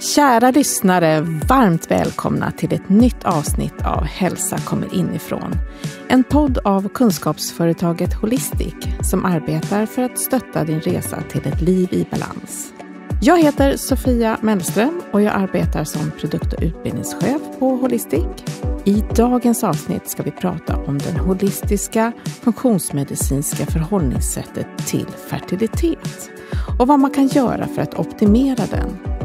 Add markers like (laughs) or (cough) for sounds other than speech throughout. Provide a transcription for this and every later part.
Kära lyssnare, varmt välkomna till ett nytt avsnitt av Hälsa kommer inifrån. En podd av kunskapsföretaget Holistic som arbetar för att stötta din resa till ett liv i balans. Jag heter Sofia Mellström och jag arbetar som produkt och utbildningschef på Holistic. I dagens avsnitt ska vi prata om den holistiska funktionsmedicinska förhållningssättet till fertilitet och vad man kan göra för att optimera den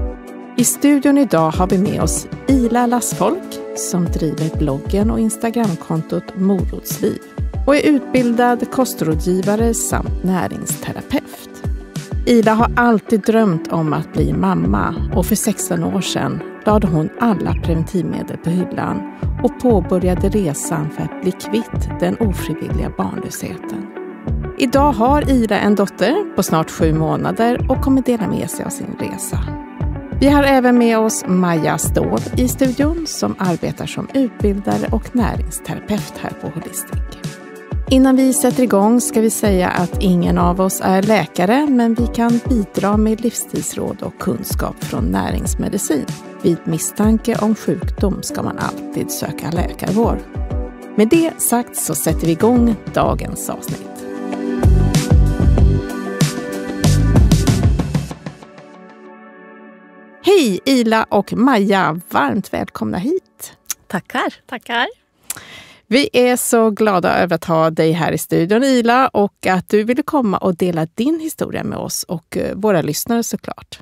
i studion idag har vi med oss Ila Lassfolk som driver bloggen och Instagramkontot Morotsliv och är utbildad kostrådgivare samt näringsterapeut. Ida har alltid drömt om att bli mamma och för 16 år sedan lade hon alla preventivmedel på hyllan och påbörjade resan för att bli kvitt den ofrivilliga barnlösheten. Idag har Ida en dotter på snart sju månader och kommer dela med sig av sin resa. Vi har även med oss Maja Ståhl i studion som arbetar som utbildare och näringsterapeut här på Holistic. Innan vi sätter igång ska vi säga att ingen av oss är läkare, men vi kan bidra med livsstilsråd och kunskap från näringsmedicin. Vid misstanke om sjukdom ska man alltid söka läkarvård. Med det sagt så sätter vi igång dagens avsnitt. Hej Ila och Maja, varmt välkomna hit. Tackar. Tackar. Vi är så glada över att ha dig här i studion Ila och att du ville komma och dela din historia med oss och eh, våra lyssnare såklart.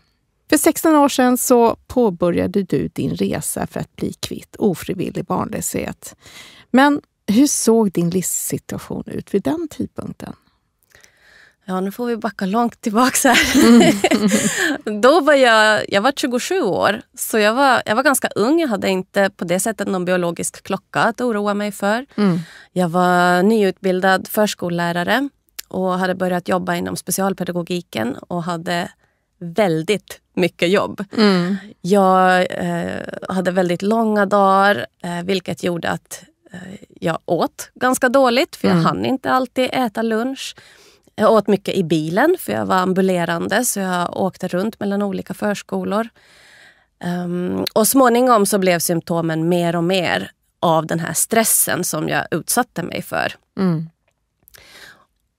För 16 år sedan så påbörjade du din resa för att bli kvitt ofrivillig barnlöshet. Men hur såg din livssituation ut vid den tidpunkten? Ja, nu får vi backa långt tillbaka här. Mm. (laughs) då var jag, jag var 27 år, så jag var, jag var ganska ung. Jag hade inte på det sättet någon biologisk klocka att oroa mig för. Mm. Jag var nyutbildad förskollärare och hade börjat jobba inom specialpedagogiken och hade väldigt mycket jobb. Mm. Jag eh, hade väldigt långa dagar eh, vilket gjorde att eh, jag åt ganska dåligt för jag mm. hann inte alltid äta lunch. Jag åt mycket i bilen för jag var ambulerande så jag åkte runt mellan olika förskolor. Um, och småningom så blev symptomen mer och mer av den här stressen som jag utsatte mig för. Mm.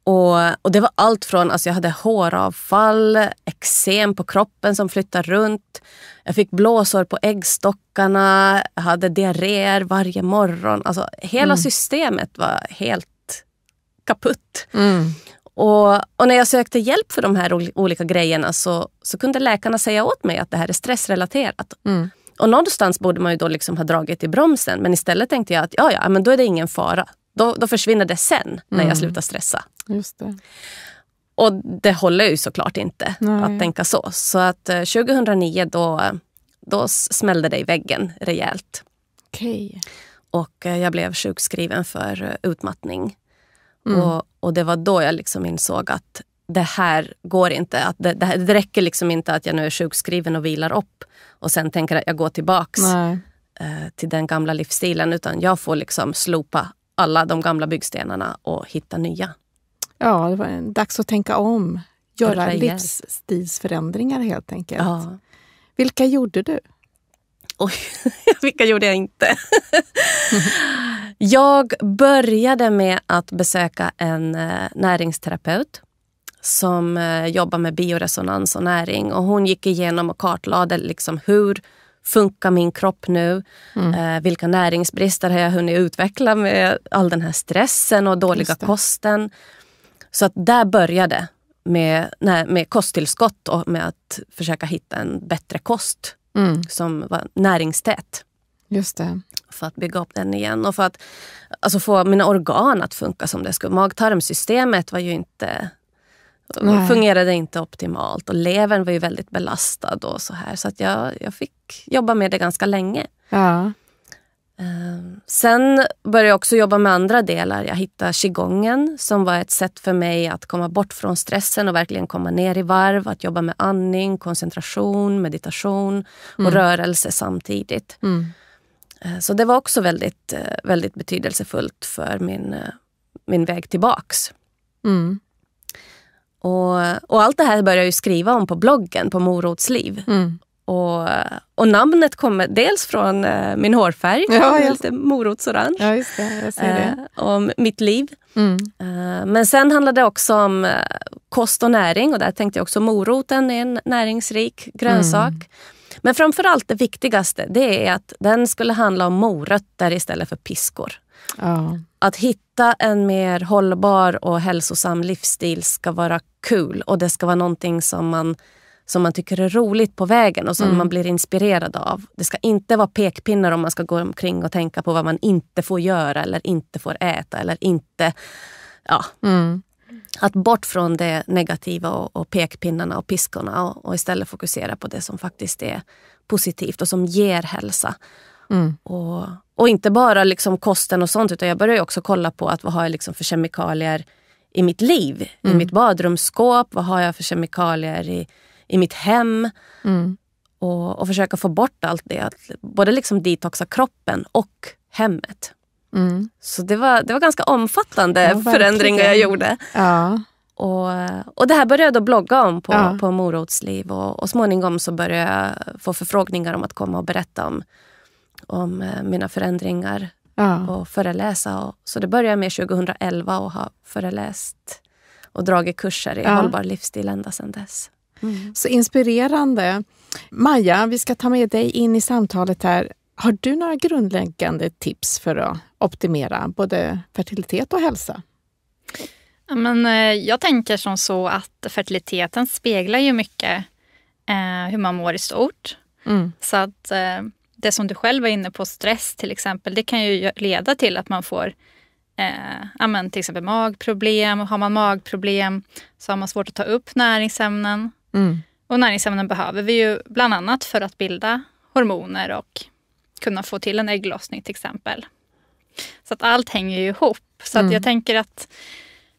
Och, och, det var allt från, alltså jag hade håravfall, eksem på kroppen som flyttade runt. Jag fick blåsor på äggstockarna, jag hade diarréer varje morgon. Alltså hela mm. systemet var helt kaputt. Mm. Och, och, när jag sökte hjälp för de här olika grejerna så, så kunde läkarna säga åt mig att det här är stressrelaterat. Mm. Och någonstans borde man ju då liksom ha dragit i bromsen men istället tänkte jag att ja, ja, men då är det ingen fara. Då, då försvinner det sen när mm. jag slutar stressa. Just det. Och det håller ju såklart inte Nej. att tänka så. Så att 2009 eh, då, då smällde det i väggen rejält. Okay. Och eh, jag blev sjukskriven för eh, utmattning Mm. Och, och, det var då jag liksom insåg att det här går inte. Att det, det, det, räcker liksom inte att jag nu är sjukskriven och vilar upp och sen tänker att jag går tillbaka eh, till den gamla livsstilen. Utan jag får liksom slopa alla de gamla byggstenarna och hitta nya. Ja, det var dags att tänka om. Göra livsstilsförändringar helt enkelt. Ja. Vilka gjorde du? Oj, (laughs) vilka gjorde jag inte? (laughs) Jag började med att besöka en eh, näringsterapeut som eh, jobbar med bioresonans och näring. Och hon gick igenom och kartlade liksom hur funkar min kropp nu? Mm. Eh, vilka näringsbrister har jag hunnit utveckla med all den här stressen och dåliga kosten? Så att där började med, med kosttillskott och med att försöka hitta en bättre kost mm. som var näringstät. Just det för att bygga upp den igen och för att alltså, få mina organ att funka som det skulle. Mag-tarmsystemet var ju inte Nej. fungerade inte optimalt och levern var ju väldigt belastad och så här. Så att jag, jag fick jobba med det ganska länge. Ja. Ehm, sen började jag också jobba med andra delar. Jag hittade qigongen som var ett sätt för mig att komma bort från stressen och verkligen komma ner i varv. Att jobba med andning, koncentration, meditation och mm. rörelse samtidigt. Mm. Eh, så det var också väldigt, eh, väldigt betydelsefullt för min, eh, min väg tillbaks. Mm. Och, och, allt det här började jag skriva om på bloggen, på Morotsliv. Mm. Och, och, namnet kommer dels från min hårfärg, ja, just... lite morotsorange. Ja, just det, äh, om mitt liv. Mm. men sen handlade det också om kost och näring och där tänkte jag också moroten är en näringsrik grönsak. Mm. Men framförallt det viktigaste det är att den skulle handla om morötter istället för piskor. Ja. Att hitta en mer hållbar och hälsosam livsstil ska vara kul och det ska vara någonting som man, som man tycker är roligt på vägen och som mm. man blir inspirerad av. Det ska inte vara pekpinnar om man ska gå omkring och tänka på vad man inte får göra eller inte får äta eller inte... Ja. Mm att bort från det negativa och, och pekpinnarna och piskorna och, och, istället fokusera på det som faktiskt är positivt och som ger hälsa. Mm. Och, och, inte bara liksom kosten och sånt utan jag började också kolla på att vad har jag liksom för kemikalier i mitt liv, mm. i mitt badrumsskåp, vad har jag för kemikalier i, i mitt hem. Mm. Och, och, försöka få bort allt det, att både liksom detoxa kroppen och hemmet. Mm. Så det var, det var ganska omfattande ja, förändringar jag gjorde. Ja. Och, och det här började jag blogga om på, ja. på Morotsliv och, och småningom så började jag få förfrågningar om att komma och berätta om, om eh, mina förändringar ja. och föreläsa. Och, så det började jag med 2011 och har föreläst och dragit kurser i ja. hållbar livsstil ända sedan dess. Mm. Så inspirerande. Maja, vi ska ta med dig in i samtalet här. Har du några grundläggande tips för att optimera både fertilitet och hälsa? men, eh, jag tänker som så att fertiliteten speglar ju mycket eh, hur man mår i stort. Mm. Så att eh, det som du själv var inne på, stress till exempel, det kan ju leda till att man får eh, amen, till exempel magproblem. Har man magproblem så har man svårt att ta upp näringsämnen. Mm. Och näringsämnen behöver vi ju bland annat för att bilda hormoner och kunna få till en ägglossning till exempel. Så att allt hänger ju ihop. Så mm. att jag mm. tänker att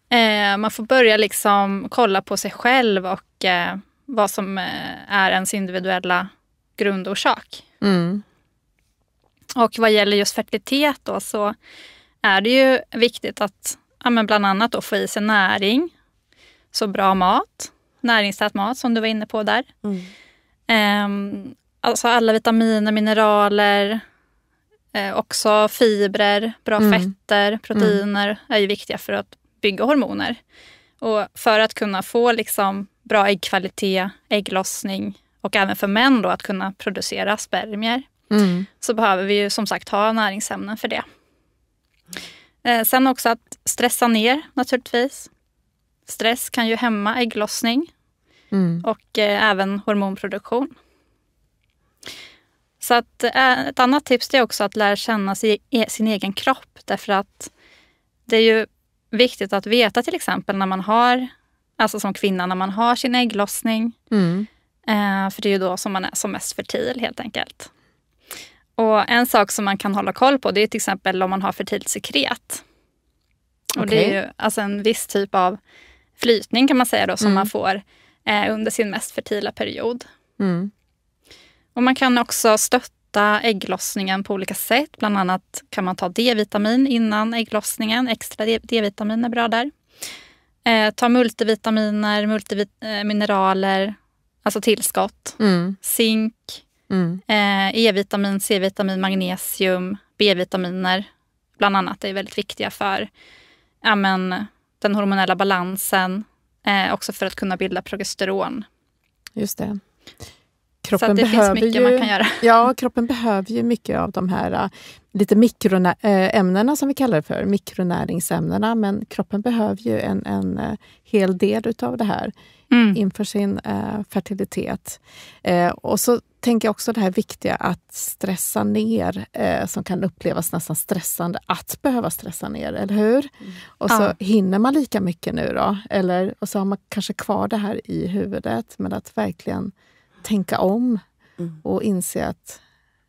eh, man får börja liksom kolla på sig själv och eh, vad som eh, är ens individuella grundorsak. Mm. Och vad gäller just fertilitet då så är det ju viktigt att ja, men bland annat då få i sig näring, så bra mat, näringssatt mat som du var inne på där. Mm. Um, alltså alla vitaminer, mineraler, eh, också fibrer, bra mm. fetter, mm. proteiner mm. är ju viktiga för att bygga hormoner. Och för att kunna få liksom bra äggkvalitet, ägglossning och även för män då att kunna producera spermier mm. så behöver vi ju som sagt ha näringsämnen för det. Eh, sen också att stressa ner naturligtvis. Stress kan ju hämma ägglossning mm. och eh, även hormonproduktion. Så att, eh, ett annat tips är också att lära känna e, sin egen kropp därför att det är ju viktigt att veta till exempel när man har, alltså som kvinna, när man har sin ägglossning. Mm. Eh, för det är ju då som man är som mest fertil helt enkelt. Och en sak som man kan hålla koll på det är till exempel om man har fertilt sekret. Och okay. det är ju alltså en viss typ av flytning kan man säga då som mm. man får eh, under sin mest fertila period. Mm. Och man kan också stötta ägglossningen på olika sätt. Bland annat kan man ta D-vitamin innan ägglossningen. Extra D-vitamin är bra där. Eh, ta multivitaminer, multimineraler, eh, alltså tillskott. Mm. Zink, mm. eh, E-vitamin, C-vitamin, magnesium, B-vitaminer bland annat är väldigt viktiga för ja, men, den hormonella balansen. Eh, också för att kunna bilda progesteron. Just det. Kroppen så det behöver finns mycket ju, man kan göra. (laughs) Ja, kroppen behöver ju mycket av de här äh, lite mikroämnena äh, som vi kallar det för, mikronäringsämnena. Men kroppen behöver ju en, en äh, hel del utav det här mm. inför sin eh, fertilitet. Eh, och så tänker jag också det här viktiga att stressa ner, eh, som kan upplevas nästan stressande, att behöva stressa ner, eller hur? Mm. Och så ja. hinner man lika mycket nu då, eller, och så har man kanske kvar det här i huvudet, men att verkligen tänka om mm. och inse att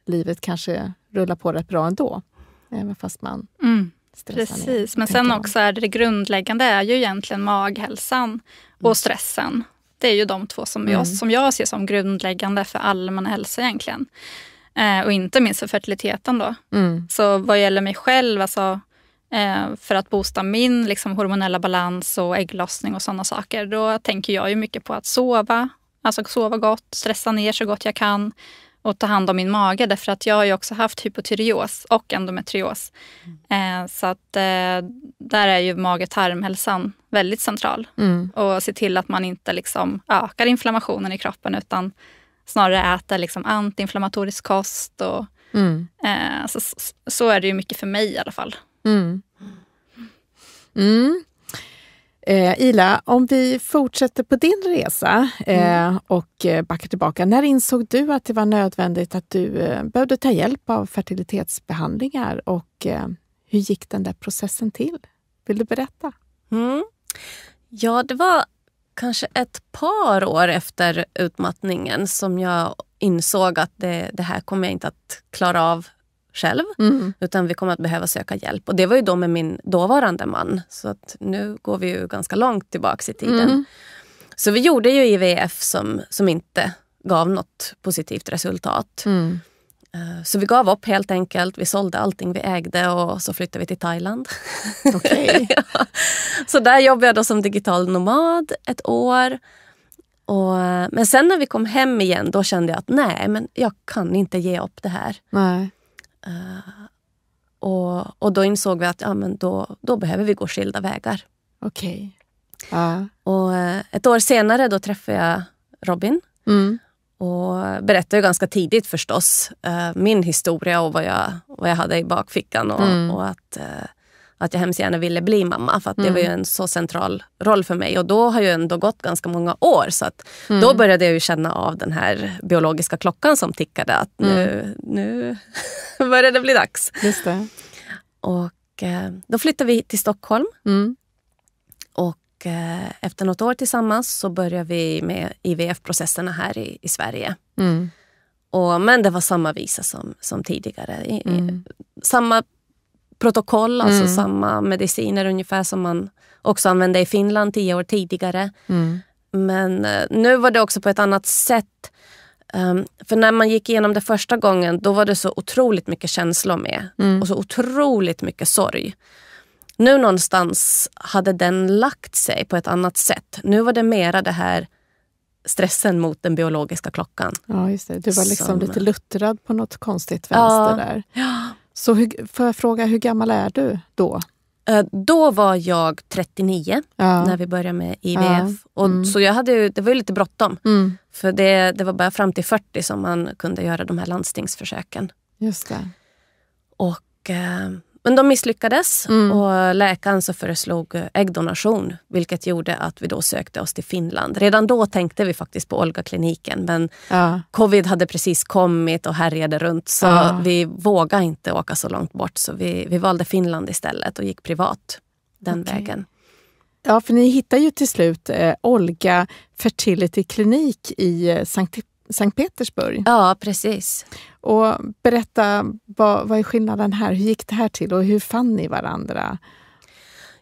livet kanske rullar på rätt bra ändå. Även fast man mm. Precis, men sen om. också är det, grundläggande är ju egentligen maghälsan och mm. stressen. Det är ju de två som, jag, mm. som jag ser som grundläggande för allmän hälsa egentligen. Eh, och inte minst för fertiliteten då. Mm. Så vad gäller mig själv, alltså eh, för att boosta min liksom, hormonella balans och ägglossning och sådana saker. Då tänker jag ju mycket på att sova Alltså sova gott, stressa ner så gott jag kan och ta hand om min mage därför att jag har ju också haft hypotyreos och endometrios. Mm. Eh, så att eh, där är ju mage-tarmhälsan väldigt central. Mm. Och se till att man inte liksom ökar inflammationen i kroppen utan snarare äter liksom antiinflammatorisk kost. Och, mm. eh, så, så är det ju mycket för mig i alla fall. Mm. mm. Eh, Ila, om vi fortsätter på din resa eh, mm. och eh, backar tillbaka. När insåg du att det var nödvändigt att du eh, behövde ta hjälp av fertilitetsbehandlingar och eh, hur gick den där processen till? Vill du berätta? Mm. Ja, det var kanske ett par år efter utmattningen som jag insåg att det, det här kommer jag inte att klara av själv. Mm. Utan vi kommer att behöva söka hjälp. Och det var ju då med min dåvarande man. Så att nu går vi ju ganska långt tillbaks i tiden. Mm. Så vi gjorde ju IVF som, som inte gav något positivt resultat. Mm. Eh, så vi gav upp helt enkelt. Vi sålde allting vi ägde och så flyttade vi till Thailand. (laughs) Okay. (laughs) ja. Så där jobbade jag då som digital nomad ett år. Och, eh, men sen när vi kom hem igen då kände jag att nej, men jag kan inte ge upp det här. Nej. Uh, och, och då insåg vi att ja, men då, då behöver vi gå skilda vägar. Okej. Okay. Uh. Och, uh, ett år senare då träffade jag Robin. Mm. Och berättade ganska tidigt förstås eh, min historia och vad jag, vad jag hade i bakfickan. Och, mm. och att att jag hemskt gärna ville bli mamma. För att mm. Det var ju mm. en så central roll för mig. Och då har ju ändå gått ganska många år. Så att mm. Då började jag ju känna av den här biologiska klockan som tickade. Att nu, mm. nu (laughs) börjar det bli dags. Just det. Och eh, Då flyttade vi till Stockholm. Mm. Och eh, Efter något år tillsammans så började vi med IVF-processerna här i, i Sverige. Mm. Och, men det var samma visa som, som tidigare. I, i, samma protokoll, alltså mm. samma mediciner ungefär som man också använde i Finland tio år tidigare. Mm. Men eh, nu var det också på ett annat sätt. Ehm, för när man gick igenom det första gången då var det så otroligt mycket känslor med mm. och så otroligt mycket sorg. Nu någonstans hade den lagt sig på ett annat sätt. Nu var det mera det här stressen mot den biologiska klockan. Ja, just det. Du var liksom som, lite luttrad på något konstigt vänster ja, där. Ja. Så hur, får jag fråga, hur gammal är du då? Eh, då var jag 39 ja. när vi började med IVF. Ja. Och, mm. Så jag hade det var ju lite bråttom. Mm. För det, det var bara fram till 40 som man kunde göra de här landstingsförsöken. Just det. Och eh, men de misslyckades mm. och läkaren så föreslog eh, äggdonation vilket gjorde att vi då sökte oss till Finland. Redan då tänkte vi faktiskt på Olga-kliniken men ja. covid hade precis kommit och härjade runt så ja. vi vågade inte åka så långt bort så vi, vi valde Finland istället och gick privat den okay. vägen. Ja, för ni hittar ju till slut eh, Olga Fertility Klinik i eh, Sankt Sankt Petersburg. Ja, precis. Och Berätta, vad, vad är skillnaden här? Hur gick det här till och hur fann ni varandra?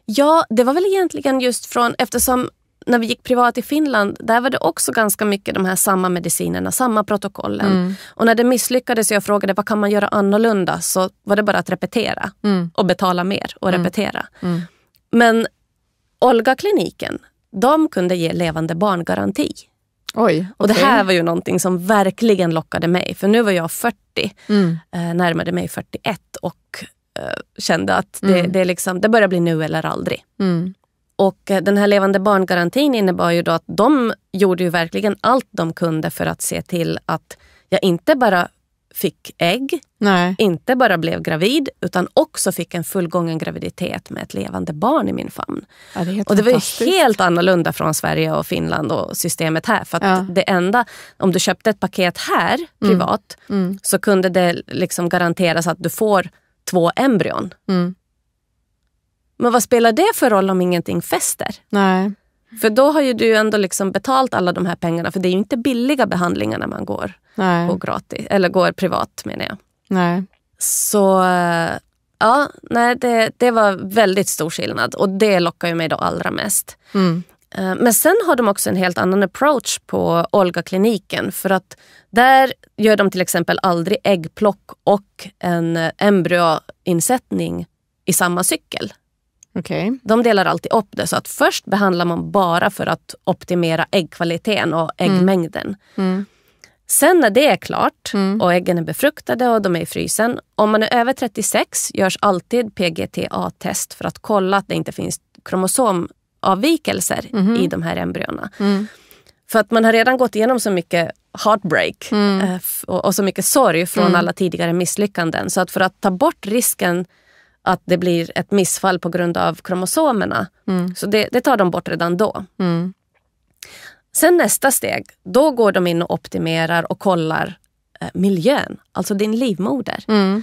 Ja, det var väl egentligen just från, eftersom när vi gick privat i Finland, där var det också ganska mycket de här samma medicinerna, samma protokollen. Mm. Och när det misslyckades och jag frågade vad kan man göra annorlunda så var det bara att repetera mm. och betala mer och mm. repetera. Mm. Men Olga-kliniken, de kunde ge levande barngaranti. Oj, okay. Och det här var ju någonting som verkligen lockade mig. För nu var jag 40, mm. Eh, närmade mig 41 och eh, kände att det, mm. det, liksom, det börjar bli nu eller aldrig. Mm. Och eh, den här levande barngarantin innebar ju då att de gjorde ju verkligen allt de kunde för att se till att jag inte bara fick ägg, Nej. inte bara blev gravid utan också fick en fullgången graviditet med ett levande barn i min famn. Ja, det och det var helt annorlunda från Sverige och Finland och systemet här. För ja. det enda, om du köpte ett paket här mm. privat mm. Mm. så kunde det liksom garanteras att du får två embryon. Mm. Men vad spelar det för roll om ingenting fäster? Nej. För då har ju du ändå liksom betalt alla de här pengarna. För det är ju inte billiga behandlingar när man går, Nej. och gratis, eller går privat menar jag. Nej. Så Ja, nej, det, det var väldigt stor skillnad och det lockar ju mig då allra mest. Mm. Eh, men sen har de också en helt annan approach på Olga-kliniken för att där gör de till exempel aldrig äggplock och en eh, embryoinsättning i samma cykel. Okay. De delar alltid upp det så att först behandlar man bara för att optimera äggkvaliteten och mm. äggmängden. Mm. Sen när det är klart mm. och äggen är befruktade och de är i frysen. Om man är över 36 görs alltid PGTA-test för att kolla att det inte finns kromosomavvikelser mm. i de här embryona. Mm. För att man har redan gått igenom så mycket heartbreak mm. eh, och, och så mycket sorg från alla tidigare misslyckanden. Så att för att ta bort risken att det blir ett missfall på grund av kromosomerna. Mm. Så det, det, tar de bort redan då. Mm. Sen nästa steg, då går de in och optimerar och kollar eh, miljön, alltså din livmoder. Mm.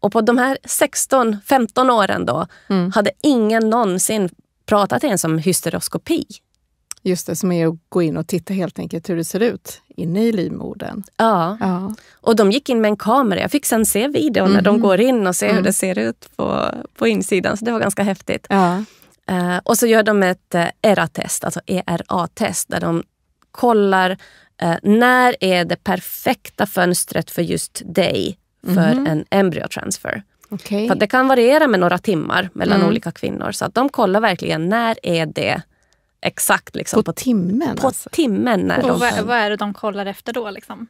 Och på de här 16-15 åren då mm. hade ingen någonsin pratat ens om hysteroskopi. Just det, som är att gå in och titta helt enkelt hur det ser ut inne i livmodern. Ja. ja. Och de gick in med en kamera. Jag fick sen se videon mm. när de mhm. går in och ser mm. hur det mm. ser ut på, på insidan. Så det var ganska häftigt. Ja. Uh, och så gör de ett uh, eh, ERA-test, alltså ERA-test, där de kollar uh, när är det perfekta fönstret för just dig för mm. en embryotransfer. Okay. För det kan variera med några timmar mellan mm. olika kvinnor. Så att de kollar verkligen när är det Exakt. Liksom, på, på timmen? På alltså. timmen. När och vad, vad, är det de kollar efter då? Liksom?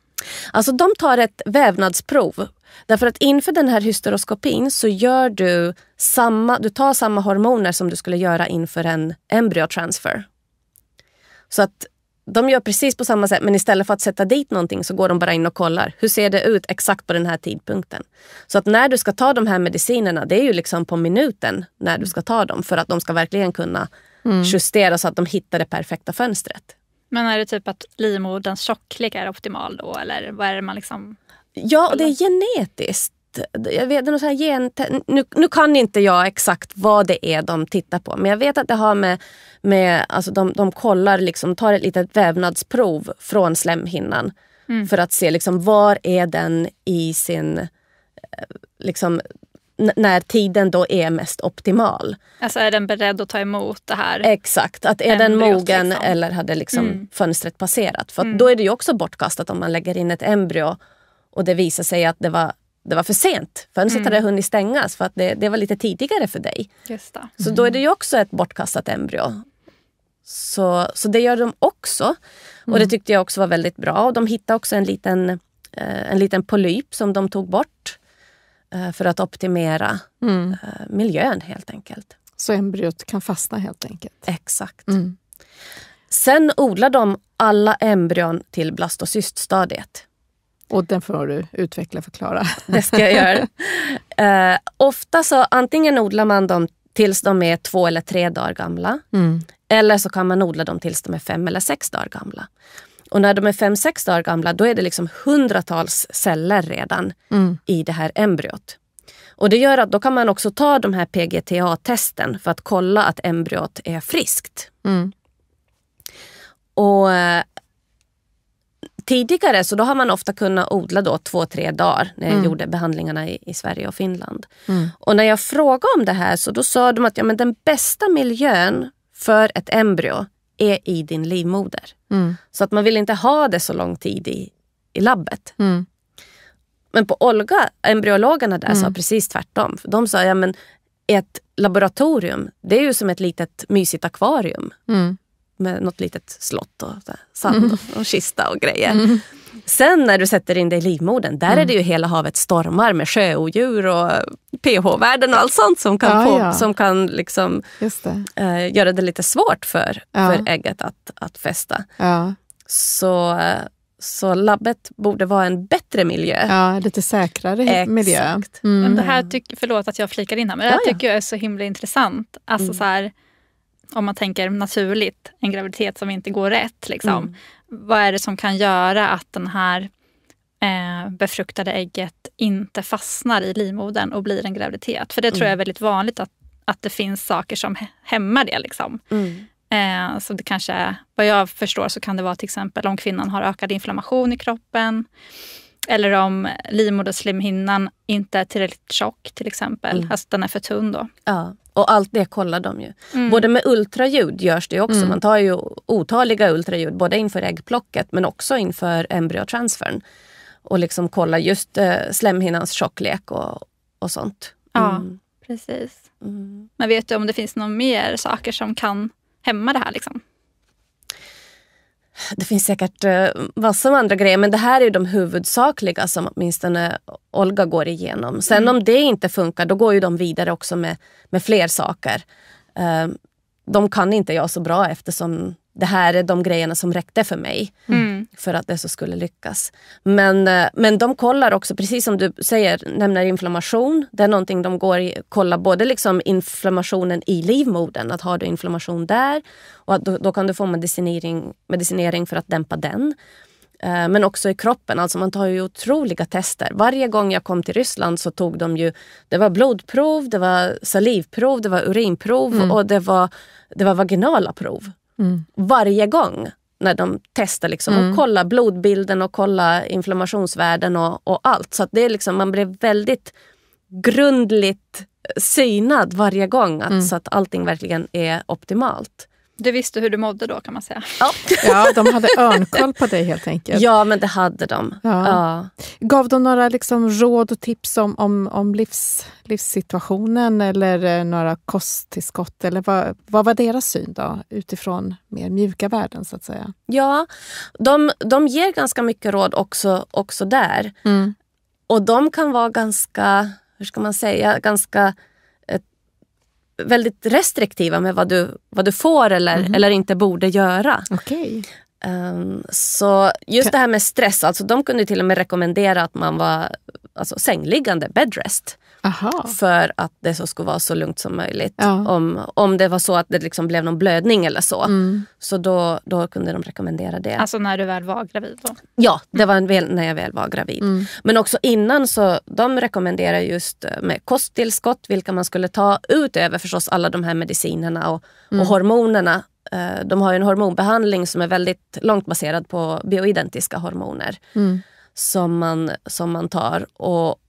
Alltså de tar ett vävnadsprov. Därför att inför den här hysteroskopin så gör du samma, du tar samma hormoner som du skulle göra inför en embryotransfer. Så att de gör precis på samma sätt men istället för att sätta dit någonting så går de bara in och kollar. Hur ser det ut exakt på den här tidpunkten? Så att när du ska ta de här medicinerna, det är ju liksom på minuten när du ska ta dem för att de ska verkligen kunna mm. justera så att de hittar det perfekta fönstret. Men är det typ att livmoderns tjocklek är optimal då eller vad är det man liksom... Ja, och det är genetiskt. Jag vet, det här gen nu, nu kan inte jag exakt vad det är de tittar på men jag vet att det har med, med alltså de, de kollar, liksom, tar ett litet vävnadsprov från slemhinnan mm. för att se liksom, var är den i sin eh, liksom, när tiden då är mest optimal. Alltså är den beredd att ta emot det här? Exakt, att är den mogen liksom? eller hade liksom mm. fönstret passerat? För mm. då är det ju också bortkastat om man lägger in ett embryo och det visar sig att det var, det var för sent. Fönstret mm. hade hunnit stängas för att det, det var lite tidigare för dig. Just det. Mm. Så då är det ju också ett bortkastat embryo. Så, så det gör de också. Och det mm. tyckte jag också var väldigt bra. Och de hittade också en liten, eh, en liten polyp som de tog bort Eh, för att optimera mm. Eh, miljön helt enkelt. Så embryot kan fastna helt enkelt? Exakt. Mm. Sen odlar de alla embryon till blastocyststadiet. Och den får du utveckla och förklara. Det ska jag göra. (laughs) Eh, ofta så antingen odlar man dem tills de är två eller tre dagar gamla. Mm. Eller så kan man odla dem tills de är fem eller sex dagar gamla. Och när de är 5-6 dagar gamla då är det liksom hundratals celler redan mm. i det här embryot. Och det gör att då kan man också ta de här PGTA-testen för att kolla att embryot är friskt. Mm. Och eh, tidigare så då har man ofta kunnat odla då två, tre dagar när jag mm. gjorde behandlingarna i, i, Sverige och Finland. Mm. Och när jag frågade om det här så då sa de att ja, men den bästa miljön för ett embryo är i din livmoder. Mm. Så att man vill inte ha det så lång tid i, i labbet. Mm. Men på Olga, embryologerna där, mm. sa precis tvärtom. de sa ja, ett laboratorium, det är ju som ett litet mysigt akvarium. Mm. Med något litet slott och sand mm. och, och kista och grejer. Mm. Sen när du sätter in dig i livmodern, där mm. är det ju hela havet stormar med sjöodjur och pH-värden och allt sånt som kan, ja, på, ja. Som kan liksom, det. Eh, göra det lite svårt för, ja. för ägget att, att fästa. Så, så labbet borde vara en bättre miljö. Ja, lite säkrare Exakt. miljö. Mm. Det här tyck, förlåt att jag flikar in här, men det här tycker jag är så himla intressant. Alltså mm. så här, om man tänker naturligt, en graviditet som inte går rätt. Liksom. Mm vad är det som kan göra att den här eh, befruktade ägget inte fastnar i livmodern och blir en graviditet? För det tror mm. jag är väldigt vanligt att, att det finns saker som hämmar det. Liksom. Mm. Eh, så det kanske är, vad jag förstår så kan det vara till exempel om kvinnan har ökad inflammation i kroppen. Eller om livmoderslimhinnan inte är tillräckligt tjock till exempel. Mm. Alltså den är för tunn då. Ja. Och allt det kollar de ju. Mm. Både med ultraljud görs det också. Mm. Man tar ju otaliga ultraljud både inför äggplocket men också inför embryotransfern. Och liksom kollar just eh, slemhinnans tjocklek och, och sånt. Mm. Ja, precis. Mm. Men vet du om det finns några mer saker som kan hämma det här? Liksom? Det finns säkert eh, massor med andra grejer men det här är de huvudsakliga som åtminstone Olga går igenom. Sen mm. om det inte funkar då går ju de vidare också med, med fler saker. Eh, de kan inte jag så bra eftersom det här är de grejerna som räckte för mig mm. för att det så skulle lyckas. Men, eh, men de kollar också, precis som du säger, nämner inflammation. Det är någonting de går i, kollar både liksom inflammationen i livmodern, att har du inflammation där och att då, då kan du få medicinering, medicinering för att dämpa den. Eh, men också i kroppen. Alltså man tar ju otroliga tester. Varje gång jag kom till Ryssland så tog de ju... Det var blodprov, det var salivprov, det var urinprov mm. och det var, det var vaginala prov. Mm. Varje gång när de testar liksom, mm. och kollar blodbilden och kollar inflammationsvärden och, och allt. Så det är liksom, man blir väldigt grundligt synad varje gång att, mm. så att allting verkligen är optimalt. Du visste hur du mådde då kan man säga. Ja, ja de hade örnkoll på dig helt enkelt. Ja, men det hade de. Ja. ja. Gav de några liksom råd och tips om, om, om livs, livssituationen eller eh, några kosttillskott? Eller vad, vad var deras syn då utifrån mer mjuka värden så att säga? Ja, de, de ger ganska mycket råd också, också där. Mm. Och de kan vara ganska, hur ska man säga, ganska väldigt restriktiva med vad du, vad du får eller, mm. eller inte borde göra. Okay. Um, ehm, så just det här med stress, alltså de kunde till och med rekommendera att man var alltså, sängliggande, bedrest. Aha. för att det så skulle vara så lugnt som möjligt. Ja. Om, om det var så att det liksom blev någon blödning eller så. Mm. Så då, då kunde de rekommendera det. Alltså när du väl var gravid? Då? Ja, det var väl, när jag väl var gravid. Mm. Men också innan så de rekommenderar just eh, med kosttillskott vilka man skulle ta utöver förstås alla de här medicinerna och, mm. och hormonerna eh, de har en hormonbehandling som är väldigt långt baserad på bioidentiska hormoner mm. som, man, som man tar. Och,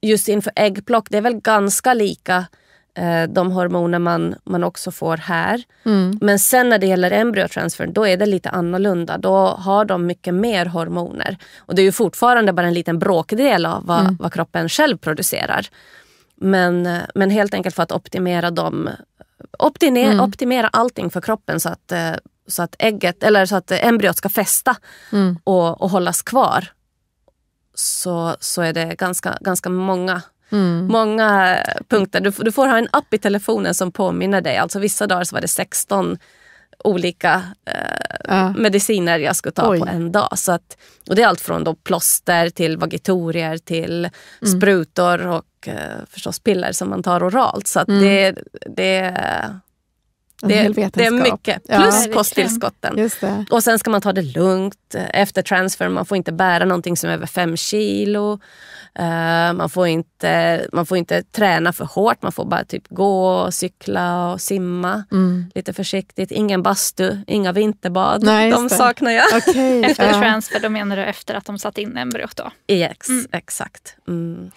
just inför äggplock, det är väl ganska lika eh, de hormoner man, man också får här. Mm. Men sen när det gäller embryotransfer, då är det lite annorlunda. Då har de mycket mer hormoner. Och det är ju fortfarande bara en liten bråkdel av vad, mm. vad kroppen själv producerar. Men, men helt enkelt för att optimera dem, optimera, mm. optimera allting för kroppen så att, eh, så att ägget, eller så att eh, embryot ska fästa mm. och, och hållas kvar så, så är det ganska, ganska många Mm. Många punkter. Du, du, får ha en app i telefonen som påminner dig. Alltså vissa dagar så var det 16 olika eh, uh. mediciner jag skulle ta Oj. på en dag. Så att, och det är allt från då plåster till vagitorier till mm. sprutor och eh, förstås piller som man tar oralt. Så mm. det, det det är, det, är mycket. Plus ja, kosttillskotten. Och sen ska man ta det lugnt efter transfer. Man får inte bära någonting som är över fem kilo. Uh, man, får inte, man får inte träna för hårt. Man får bara typ gå, cykla och simma. Mm. Lite försiktigt. Ingen bastu, inga vinterbad. Nej, de saknar jag. Okay, efter ja. transfer, då menar du efter att de satt in embryot? Då. Yes, mm. Exakt. Mm.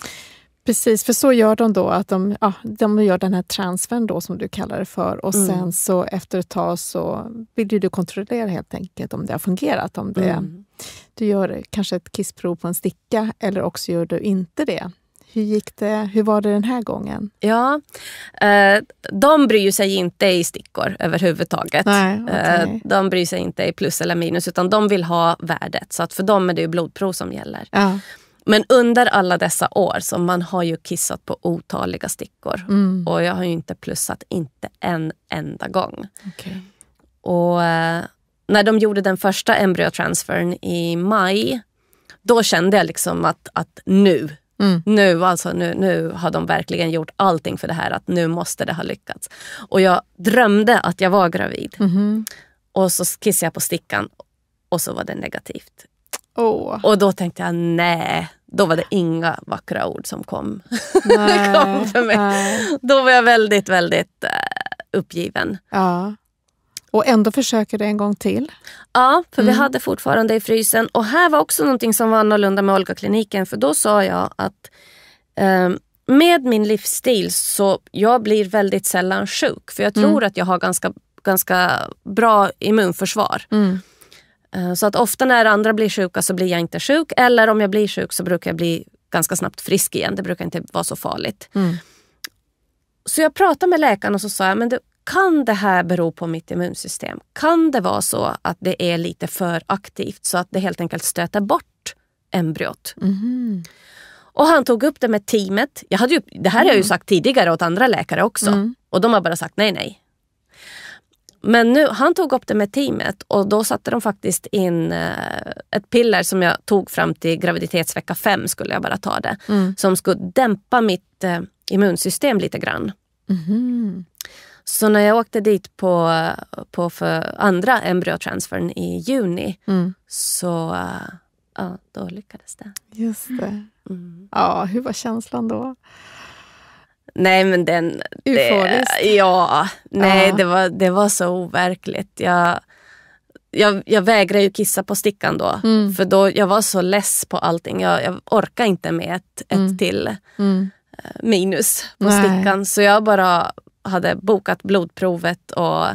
Precis, för så gör de då att de, ja, de gör den här transfern då som du kallar det för och mm. sen så efter ett tag så vill du kontrollera helt enkelt om det har fungerat. Om det, mm. Du gör kanske ett kissprov på en sticka eller också gör du inte det. Hur gick det? Hur var det den här gången? Ja, eh, de bryr sig inte i stickor överhuvudtaget. Nej, okay. eh, de bryr sig inte i plus eller minus utan de vill ha värdet. Så att för dem är det blodprov som gäller. Ja. Men under alla dessa år, så man har ju kissat på otaliga stickor. Mm. Och jag har ju inte plussat, inte en enda gång. Okay. Och eh, när de gjorde den första embryotransfern i maj, då kände jag liksom att, att nu, mm. nu, alltså nu, nu har de verkligen gjort allting för det här. Att nu måste det ha lyckats. Och jag drömde att jag var gravid. Mm. Och så kissade jag på stickan och så var det negativt. Oh. Och då tänkte jag nej, då var det inga vackra ord som kom, (laughs) nej, kom för mig. Nej. Då var jag väldigt, väldigt eh, uppgiven. Ja. Och ändå försöker du en gång till. Ja, för mm. vi hade fortfarande i frysen. Och här var också någonting som var annorlunda med Olga-kliniken. För då sa jag att eh, med min livsstil så jag blir väldigt sällan sjuk. För jag mm. tror mm. att jag har ganska, ganska bra immunförsvar. Mm. Eh, så att ofta när andra blir sjuka så blir jag inte sjuk eller om jag blir sjuk så brukar jag bli ganska snabbt frisk igen. Det brukar inte vara så farligt. Mm. Så jag pratade med läkaren och så sa jag, men du, kan det här bero på mitt immunsystem? Kan det vara så att det är lite för aktivt så att det helt enkelt stöter bort embryot? Mm. Och han tog upp det med teamet. Jag hade ju, det här har jag ju mm. sagt tidigare åt andra läkare också. Mm. Och de har bara sagt nej, nej. Men nu, han tog upp det med teamet och då satte de faktiskt in eh, ett piller som jag tog fram till graviditetsvecka 5 skulle jag bara ta det. Mm. Som skulle dämpa mitt eh, immunsystem lite grann. Mm. Så när jag åkte dit på, på för andra embryotransfern i juni mm. så eh, ja, då lyckades det. Just det. Mm. Ja, hur var känslan då? Nej men den... Euforiskt? ja. Nej ja. Det, var, det var så overkligt. Jag, jag, jag vägrade ju kissa på stickan då. Mm. För då, jag var så less på allting. Jag, jag orkade inte med ett, ett mm. till eh, mm. minus på Nej. stickan. Så jag bara hade bokat blodprovet och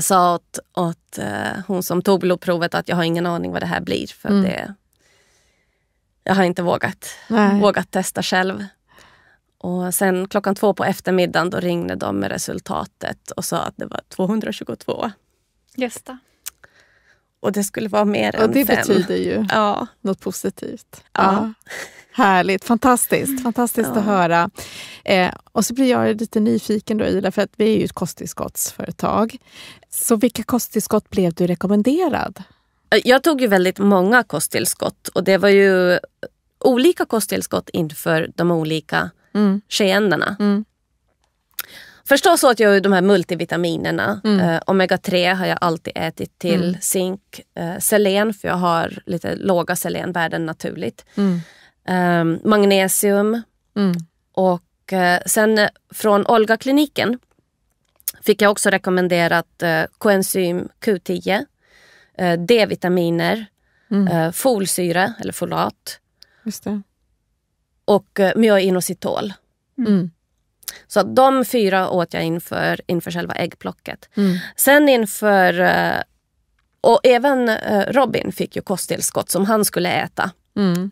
sa åt, åt uh, hon som tog blodprovet att jag har ingen aning vad det här blir. För mm. det, jag har inte vågat, vågat testa själv. Och sen klockan två på eftermiddagen då ringde de med resultatet och sa att det var 222. Just Och det skulle vara mer och än det fem. Det betyder ju ja. något positivt. Ja. ja. Härligt, fantastiskt, fantastiskt ja. att höra. Eh, och så blir jag lite nyfiken då Ila, för att vi är ju ett kosttillskottsföretag. Så vilka kosttillskott blev du rekommenderad? Eh, jag tog ju väldigt många kosttillskott och det var ju olika kosttillskott inför de olika mm. tjejändarna. Mm. Förstås åt jag de här multivitaminerna. Mm. Uh, eh, Omega-3 har jag alltid ätit till. Mm. Zink, uh, selen, för jag har lite låga selenvärden naturligt. Mm. Um, magnesium. Mm. Och uh, sen från Olga-kliniken fick jag också rekommenderat koenzym Q10, D-vitaminer, mm. folsyra eller folat och eh, myoinositol. Mm. mm. Så de fyra åt jag inför, inför själva äggplocket. Mm. Sen inför... Eh, och även eh, Robin fick ju kosttillskott som han skulle äta. Mm.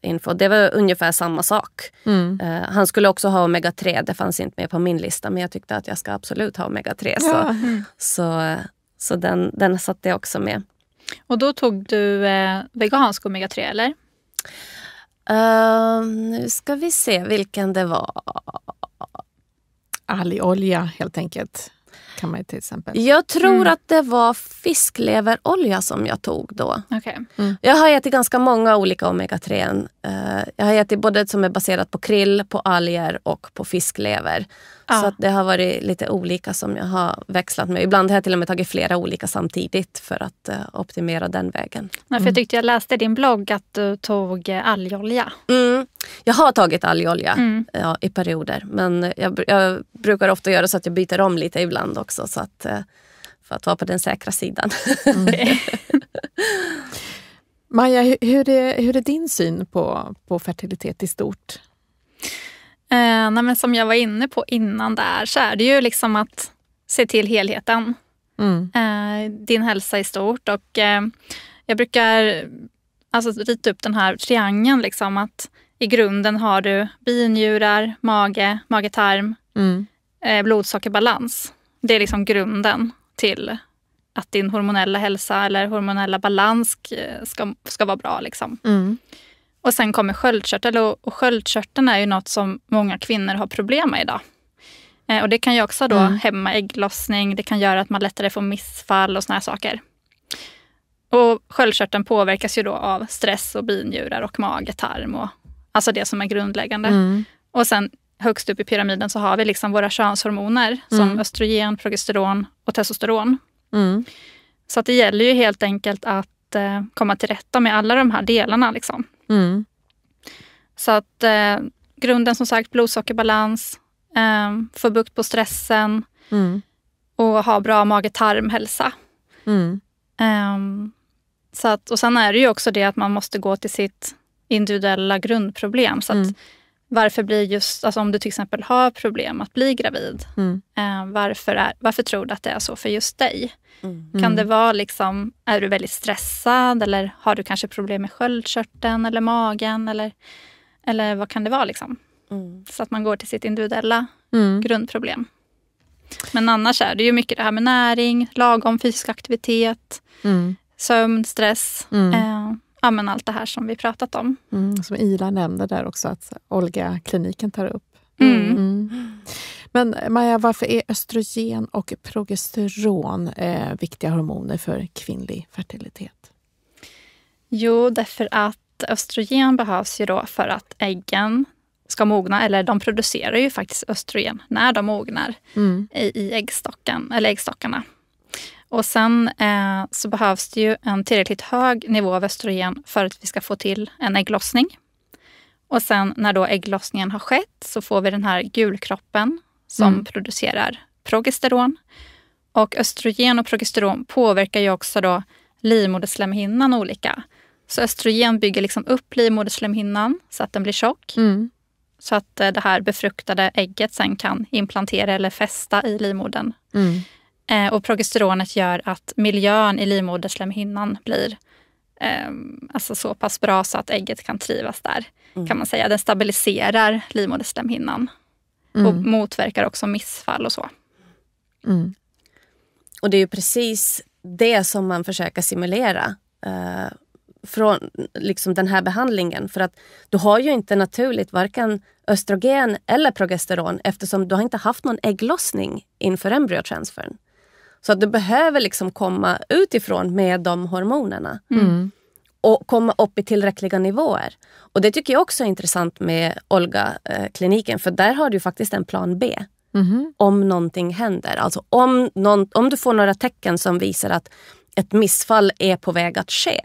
Inför. Det var ungefär samma sak. Mm. Han skulle också ha omega-3. Det fanns inte med på min lista men jag tyckte att jag ska absolut ha omega-3. Ja. Så, så, den, den satte jag också med. Och då tog du vegansk omega-3 eller? Ehm, nu ska vi se vilken det var. All olja, helt enkelt kan man till exempel. Jag tror mm. att det var fiskleverolja som jag tog då. Okay. Mm. Jag har ätit ganska många olika omega-3. Eh, jag har ätit både som är baserat på krill, på alger och på fisklever. Ah. Så det har varit lite olika som jag har växlat med. Ibland har jag till och med tagit flera olika samtidigt för att eh, optimera den vägen. Nej, för jag mm. tyckte jag läste i din blogg att du tog eh, algolja. Mm. Jag har tagit algolja mm. ja, i perioder men jag, jag, brukar ofta göra så att jag byter om lite ibland också så att, eh, för att vara på den säkra sidan. Mm. (laughs) Maja, hur är, hur är din syn på, på fertilitet i stort? Eh, nej men som jag var inne på innan där så är det ju liksom att se till helheten. Mm. Eh, din hälsa i stort och eh, jag brukar alltså, rita upp den här triangeln. Liksom, att i grunden har du binjurar, mage, magetarm, mm. eh, blodsockerbalans. Det är liksom grunden till att din hormonella hälsa eller hormonella balans eh, ska, ska vara bra. Liksom. Mm. Och sen kommer sköldkörtel och, och sköldkörteln är ju något som många kvinnor har problem med idag. Eh, och det kan ju också då mm. hämma ägglossning, det kan göra att man lättare får missfall och såna här saker. Och sköldkörteln påverkas ju då av stress och binjurar och mage, tarm och Alltså det som är grundläggande. Mm. Och sen högst upp i pyramiden så har vi liksom våra könshormoner som mm. östrogen, progesteron och testosteron. Mm. Så att det gäller ju helt enkelt att eh, komma till rätta med alla de här delarna. Liksom. Mm. Så att eh, grunden som sagt blodsockerbalans, eh, få bukt på stressen mm. och ha bra mage-tarmhälsa. Um, så att, och sen är det ju också det att man måste gå till sitt individuella grundproblem. Så mm. Varför blir just, alltså om du till exempel har problem att bli gravid, mm. eh, varför, är, varför tror du att det är så för just dig? Mm. Kan det mm. vara liksom, är du väldigt stressad eller har du kanske problem med sköldkörteln eller magen eller, eller vad kan det vara? Liksom? Mm. Så att man går till sitt individuella mm. grundproblem. Men annars är det ju mycket det här med näring, lagom fysisk aktivitet, sömn, stress. Eh, ja, men allt det här som vi pratat om. Mm, som Ila nämnde där också, att Olga-kliniken tar upp. Mm. Mm. Men Maja, varför är östrogen och progesteron eh, viktiga hormoner för kvinnlig fertilitet? Jo, därför att östrogen behövs ju då för att äggen ska mogna, eller de producerar ju faktiskt östrogen när de mognar mm. i, i äggstocken, eller äggstockarna. Och sen eh, så behövs det ju en tillräckligt hög nivå av östrogen för att vi ska få till en ägglossning. Och sen när då ägglossningen har skett så får vi den här gulkroppen som mm. producerar progesteron. Och östrogen och progesteron påverkar ju också då livmoderslemhinnan olika. Så östrogen bygger liksom upp livmoderslemhinnan så att den blir tjock. Mm. Så att eh, det här befruktade ägget sen kan implantera eller fästa i livmodern. Mm. Eh, och progesteronet gör att miljön i livmoderslemhinnan blir eh, alltså så pass bra så att ägget kan trivas där. Mm. kan man säga. Den stabiliserar livmoderslemhinnan mm. och motverkar också missfall och så. Mm. Och det är ju precis det som man försöker simulera eh, från liksom den här behandlingen. För att du har ju inte naturligt varken östrogen eller progesteron eftersom du har inte haft någon ägglossning inför embryotransfern. Så att du behöver liksom komma utifrån med de hormonerna. Mm. mm. Och komma upp i tillräckliga nivåer. Och det tycker jag också är intressant med Olga-kliniken. Eh, för där har du faktiskt en plan B. Mm. Om någonting händer. Alltså om, någon, om du får några tecken som visar att ett missfall är på väg att ske.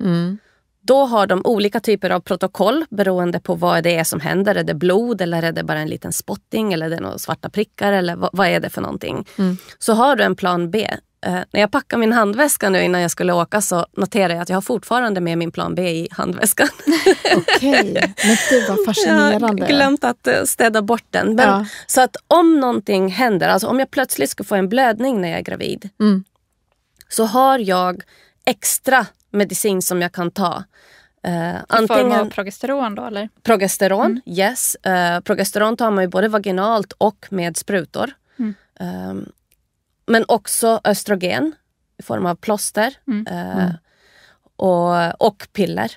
Mm. Då har de olika typer av protokoll beroende på vad det är som händer. Är det blod eller är det bara en liten spotting eller är det några svarta prickar eller vad, vad är det för någonting? Mm. Så har du en plan B. Eh, när jag packade min handväska nu innan jag skulle åka så noterade jag att jag har fortfarande med min plan B i handväskan. (laughs) Okej, men det var fascinerande. Jag har glömt att eh, städa bort den. Men, ja. Så att om någonting händer, alltså om jag plötsligt skulle få en blödning när jag är gravid, mm. så har jag extra medicin som jag kan ta. Uh, I antingen, form av progesteron då eller? Progesteron, mm. yes. Uh, progesteron tar man ju både vaginalt och med sprutor. Mm. Uh, men också östrogen i form av plåster mm. Eh, mm. och, och piller.